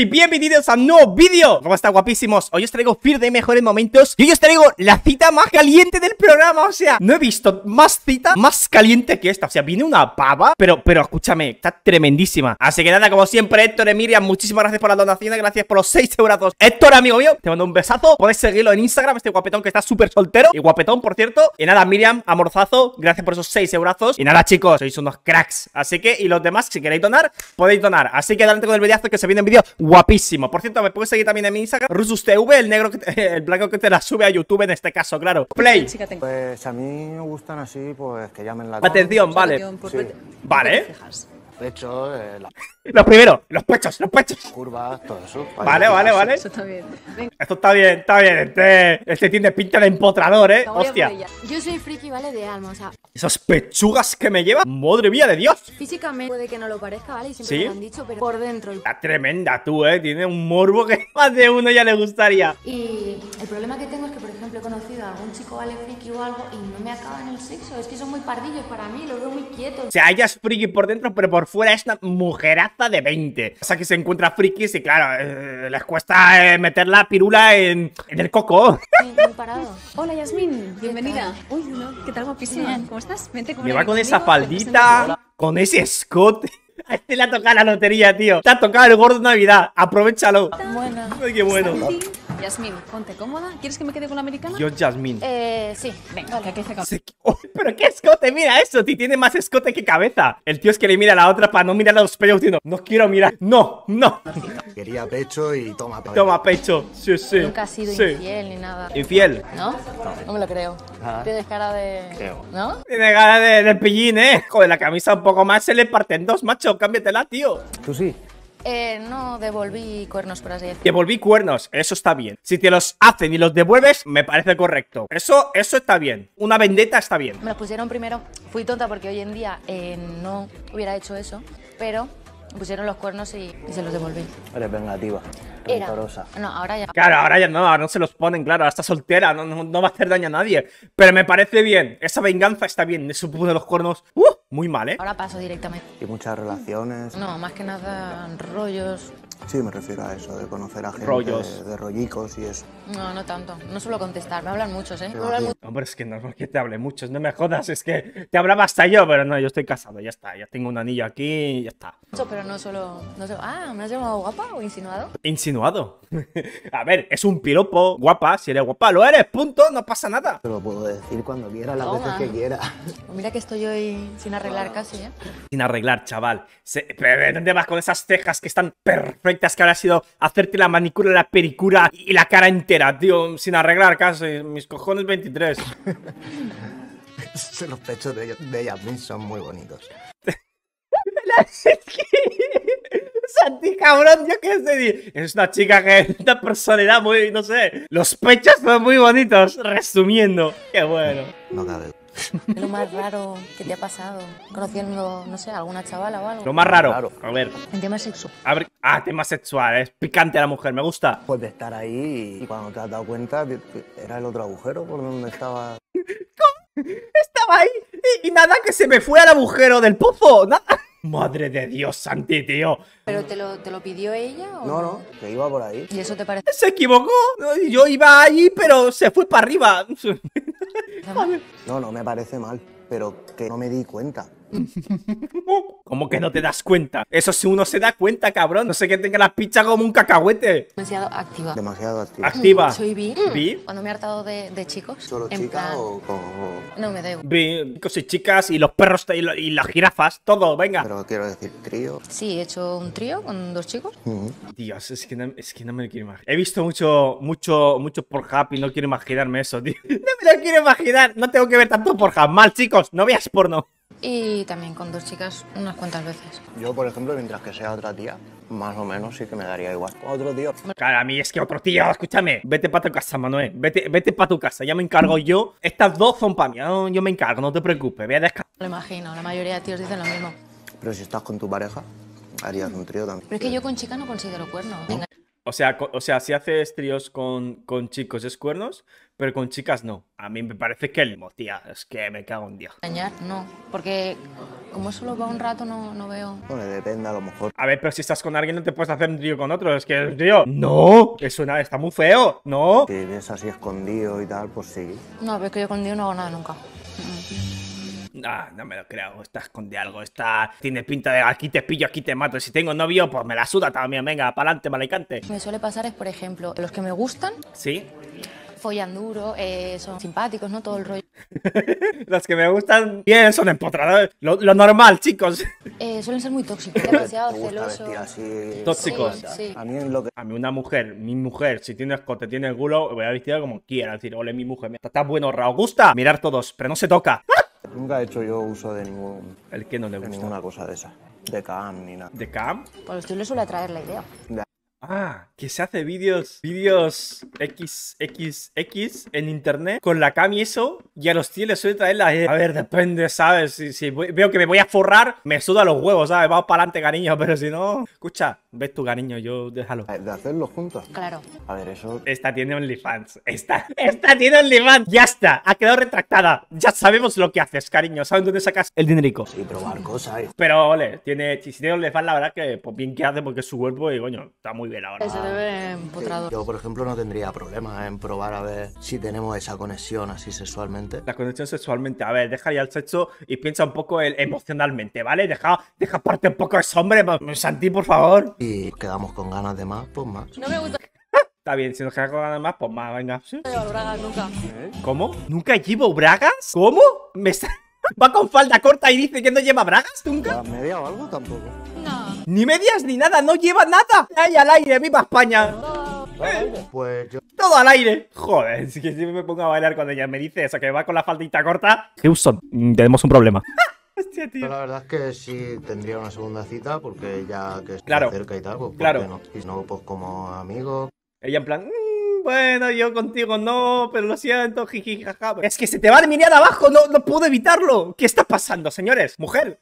y bienvenidos a un nuevo vídeo ¿Cómo está guapísimos? Hoy os traigo Fear de Mejores Momentos Y hoy os traigo la cita más caliente del programa O sea, no he visto más cita más caliente que esta O sea, viene una pava Pero, pero escúchame, está tremendísima Así que nada, como siempre, Héctor y Miriam, Muchísimas gracias por las donaciones, gracias por los 6 euros Héctor, amigo mío, te mando un besazo Podéis seguirlo en Instagram, este guapetón que está súper soltero Y guapetón, por cierto Y nada, Miriam, amorzazo, gracias por esos 6 euros Y nada, chicos, sois unos cracks Así que, y los demás, si queréis donar, podéis donar Así que adelante con el videazo que se viene en vídeo guapísimo. Por cierto, me puedes seguir también en mi Instagram, TV, el negro, que te, el blanco que te la sube a YouTube en este caso, claro. Play. Pues a mí me gustan así, pues que llamen la atención. Atención, vale. Vale pechos. Eh, los primeros, los pechos, los pechos. Curvas, todo eso. Vale, vale, vale. está bien. Esto está bien, está bien. Este, este tiene pinta de empotrador, eh. Hostia. Yo soy friki, vale, de alma, o sea. Esas pechugas que me lleva, madre mía de Dios. Físicamente puede que no lo parezca, ¿vale? Y siempre ¿Sí? lo han dicho, pero por dentro. Está tremenda tú, eh. Tiene un morbo que más de uno ya le gustaría. Y el problema que tengo es que, por ejemplo, he conocido a algún chico, vale, friki o algo, y no me acaban el sexo. Es que son muy pardillos para mí, lo veo muy quieto O sea, ella es friki por dentro, pero por fuera esta mujeraza de 20. O sea que se encuentra frikis y claro, eh, les cuesta eh, meter la pirula en, el coco. Hola Yasmin, bienvenida. Uy, no, ¿qué tal guapísima? ¿Cómo estás? Vente con Me va con esa faldita, con ese escote. A este le ha tocado la lotería, tío. Te ha tocado el gordo de Navidad. Aprovechalo. Bueno. qué bueno. Yasmín, ponte cómoda. ¿Quieres que me quede con la americana? Yo, Yasmín. Eh, sí. Venga, que aquí ¡Pero qué escote! ¡Mira eso! Tío, tiene más escote que cabeza. El tío es que le mira a la otra para no mirar a los pechos diciendo No quiero mirar. ¡No! ¡No! Quería pecho y toma pecho. Toma pecho. Sí, sí. Nunca ha sido infiel ni nada. ¿Infiel? ¿No? No me lo creo. Ah. Tienes cara de... Creo. ¿No? Tienes cara de, de pillín, ¿eh? Joder, la camisa un poco más se le parte en dos, macho. Cámbiatela, tío. Tú sí. Eh, no devolví cuernos, por así decirlo. Devolví cuernos, eso está bien. Si te los hacen y los devuelves, me parece correcto. Eso, eso está bien. Una vendetta está bien. Me los pusieron primero. Fui tonta porque hoy en día eh, no hubiera hecho eso, pero Me pusieron los cuernos y, se los devolví. Eres vengativa. No, ahora ya. Claro, ahora ya no, ahora no se los ponen, claro, ahora está soltera, no, no, va a hacer daño a nadie. Pero me parece bien, esa venganza está bien, eso de los cuernos. ¡Uh! Muy mal, ¿eh? Ahora paso directamente. ¿Y muchas relaciones? No, más que nada rollos, Sí, me refiero a eso, de conocer a gente De, rollicos y eso. No, no tanto. No suelo contestar, me hablan muchos, ¿eh? Hombre, es que no es que te hable muchos, no me jodas, es que te hablaba hasta yo, pero no, yo estoy casado, ya está, ya tengo un anillo aquí y ya está. Pero no solo, Ah, ¿me has llamado guapa o insinuado? Insinuado. a ver, es un piropo, guapa, si eres guapa, lo eres, punto, no pasa nada. Te lo puedo decir cuando quiera, las veces que quiera. Pues mira que estoy hoy sin arreglar casi, ¿eh? Sin arreglar, chaval. Se... ¿Dónde vas con esas cejas que están perfectas? que habrá sido hacerte la manicura, la pericura y la cara entera, tío, sin arreglar casi. Mis cojones 23. Los pechos de, de son muy bonitos. Santi, cabrón, yo qué Es una chica que es una personalidad muy, no sé. Los pechos son muy bonitos. Resumiendo, qué bueno. No cabe Lo más raro que te ha pasado conociendo, no sé, alguna chavala o algo. Lo más raro. A ver. En tema sexual. Ah, tema sexual. Es picante a la mujer, me gusta. Pues de estar ahí y cuando te has dado cuenta, era el otro agujero por donde estaba. Estaba ahí y, nada que se me fue al agujero del pozo. Madre de Dios, Santi, tío. ¿Pero te lo, te lo pidió ella o...? No, no, que iba por ahí. ¿Y eso te parece...? Se equivocó. Yo iba ahí, pero se fue para arriba. No, no me parece mal, pero que no me di cuenta. ¿Cómo que no te das cuenta? Eso si uno se da cuenta, cabrón. No sé que tenga la picha como un cacahuete. Demasiado activa. Demasiado activa. Activa. Soy Cuando me he hartado de, chicos. ¿Solo chicas o, con. No me debo igual. y chicas y los perros y, las jirafas. Todo, venga. Pero quiero decir trío. Sí, he hecho un trío con dos chicos. Dios, es que, no, me lo quiero imaginar. He visto mucho, mucho, mucho por happy. No quiero imaginarme eso, tío. No me lo quiero imaginar. No tengo que ver tanto por mal, chicos. No veas porno y también con dos chicas unas cuantas veces. Yo, por ejemplo, mientras que sea otra tía, más o menos sí que me daría igual. Otro tío. Claro, a mí es que otro tío, escúchame. Vete para tu casa, Manuel. Vete, vete para tu casa, ya me encargo yo. Estas dos son para mí. yo me encargo, no te preocupes. Voy a descansar. Lo imagino, la mayoría de tíos dicen lo mismo. Pero si estás con tu pareja, harías un trío también. Pero es que yo con chica no considero cuerno. O sea, o sea, si haces tríos con, con chicos es cuernos, pero con chicas no. A mí me parece que el tía, es que me cago en Dios. Engañar, no, porque como solo va un rato no, no veo. Bueno, depende a lo mejor. A ver, pero si estás con alguien no te puedes hacer un trío con otro, es que, trío. no, es está muy feo, no. Si vienes así escondido y tal, pues sí. No, pero es que yo escondido no hago nada nunca. Ah, no me lo creo, está esconde algo, está... Tiene pinta de aquí te pillo, aquí te mato. Si tengo novio, pues me la suda también, venga, pa'lante, malecante. Me suele pasar es, por ejemplo, los que me gustan... Sí follan duro, eh, son simpáticos, ¿no? Todo el rollo. Los que me gustan bien son empotradores. Lo, normal, chicos. Eh, suelen ser muy tóxicos, demasiado celosos. Tóxicos. A, mí lo que... a mí una mujer, mi mujer, si tiene escote, tiene el culo, voy a vestir como quiera. Es decir, ole mi mujer, está, está bueno, Raúl. Gusta mirar todos, pero no se toca. Nunca he hecho yo uso de ningún. ¿El que no le gusta? ninguna cosa de esa. De CAM ni nada. ¿De CAM? Pues tú le suele traer la idea. Ah, que se hace vídeos, vídeos XXX en internet con la cam y eso, y a los tíos les suele traer la... A ver, depende, ¿sabes? Si, veo que me voy a forrar, me suda los huevos, ¿sabes? Vamos para adelante, cariño, pero si no... Escucha, Ves tu cariño, yo déjalo. Ah, de hacerlo juntos. Claro. A ver, eso. Esta tiene OnlyFans. Esta, esta tiene OnlyFans. Ya está. Ha quedado retractada. Ya sabemos lo que haces, cariño. ¿Sabes dónde sacas el dinerico. Sí, probar cosas. Pero, ole, tiene. Si tiene OnlyFans, la verdad que, pues bien que hace porque es su cuerpo y, coño, está muy bien ahora. Se debe empotrado. Yo, por ejemplo, no tendría problema en probar a ver si tenemos esa conexión así sexualmente. La conexión sexualmente. A ver, deja ya el sexo y piensa un poco emocionalmente, ¿vale? Deja, deja parte un poco el ese hombre, pues, Santi, por favor y quedamos con ganas de más, pues más. No me gusta. Está bien, si nos quedamos con ganas de más, pues más, venga. ¿sí? bragas nunca. ¿Cómo? ¿Nunca llevo bragas? ¿Cómo? Me Va con falda corta y dice que no lleva bragas nunca. media o algo tampoco? No. Ni medias ni nada, no lleva nada. ¡Ay, al aire, viva España! Pues yo... Todo al aire. Joder, es que si me pongo a bailar cuando ella me dice eso, que va con la faldita corta. Houston, tenemos un problema. la verdad es que sí tendría una segunda cita porque ya que está cerca y tal, pues, claro. no? Y no, pues como amigo. Ella en plan, mm, bueno, yo contigo no, pero lo siento, jiji, Es que se te va a mirar abajo, no, no puedo evitarlo. ¿Qué está pasando, señores? Mujer.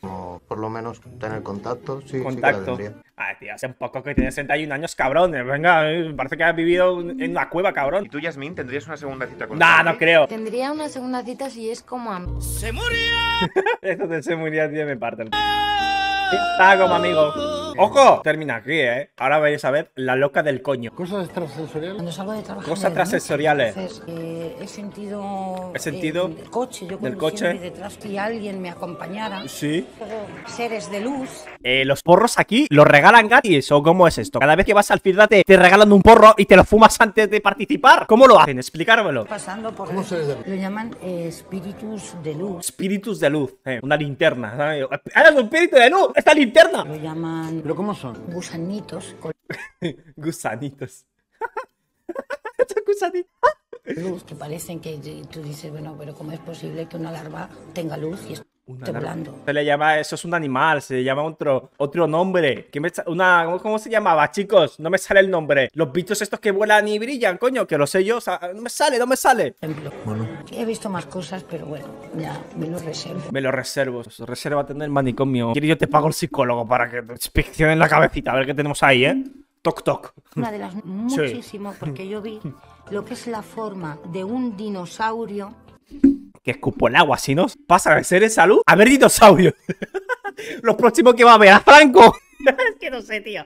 Como por lo menos tener contacto, sí. Contacto. Sí ah, tío, hace un poco que tiene 61 años, cabrón. Venga, parece que has vivido en una cueva, cabrón. ¿Y tú, Yasmin, tendrías una segunda cita con Nah, no creo. Tendría una segunda cita si es como ¡Se murió! Esto de se murió, tío, me parten. Está como amigo. ¡Ojo! Termina aquí, ¿eh? Ahora vais a ver la loca del coño. ¿Cosas transensoriales Cuando salgo de trabajar... Cosas transsensoriales. Eh, he sentido... He sentido... el coche. Yo del coche. detrás que alguien me acompañara. Sí. Seres de luz. Eh, los porros aquí los regalan gratis. ¿O cómo es esto? Cada vez que vas al firdate te, regalan un porro y te lo fumas antes de participar. ¿Cómo lo hacen? Explicármelo. Pasando por... Lo llaman eh, espíritus de luz. Espíritus de luz. Eh, una linterna. ¿sabes? un espíritu de luz! ¡Esta linterna! Lo llaman ¿Pero cómo son? Gusanitos. gusanitos. Estos gusanitos. Luz, que parecen que tú dices, bueno, pero ¿cómo es posible que una larva tenga luz y esté temblando? Se le llama, eso es un animal, se le llama otro, otro nombre. ¿Qué me, una, ¿Cómo se llamaba, chicos? No me sale el nombre. Los bichos estos que vuelan y brillan, coño, que lo sé yo, no me sale, no me sale. Bueno. He visto más cosas, pero bueno, ya me lo reservo. Me lo reservo. Reserva tener manicomio. Quiero yo te pago el psicólogo para que te inspeccionen la cabecita, a ver qué tenemos ahí, ¿eh? Toc toc. Una de las muchísimo, porque yo vi lo que es la forma de un dinosaurio. Que escupo el agua, si no pasa de ser en salud a ver dinosaurio. Los próximos que va a ver a Franco. es que no sé, tío.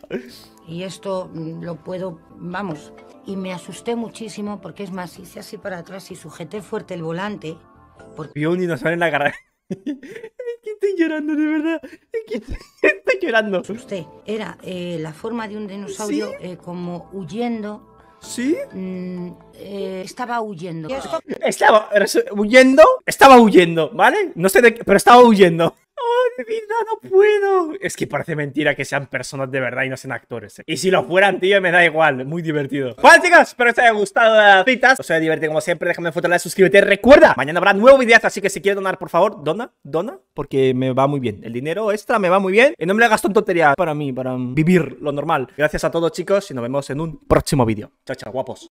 Y esto mm, lo puedo, vamos, y me asusté muchísimo porque es más, hice así para atrás y sujeté fuerte el volante. Porque... Vio un dinosaurio en la cara. estoy llorando, de verdad. estoy, llorando. Usted era eh, la forma de un dinosaurio eh, como huyendo. ¿Sí? Mm, eh, estaba huyendo. Estaba huyendo, estaba huyendo, ¿vale? No sé de qué, pero estaba huyendo vida, no puedo. Es que parece mentira que sean personas de verdad y no sean actores. ¿eh? Y si lo fueran, tío, me da igual. Muy divertido. Bueno, chicos, espero que os haya gustado las citas. Os haya divertido como siempre. Déjame foto, like, suscríbete. Recuerda, mañana habrá nuevo video, así que si quieres donar, por favor, dona, dona, porque me va muy bien. El dinero extra me va muy bien. Y no me lo gasto en tonterías para mí, para vivir lo normal. Gracias a todos, chicos, y nos vemos en un próximo vídeo. Chao, chao, guapos.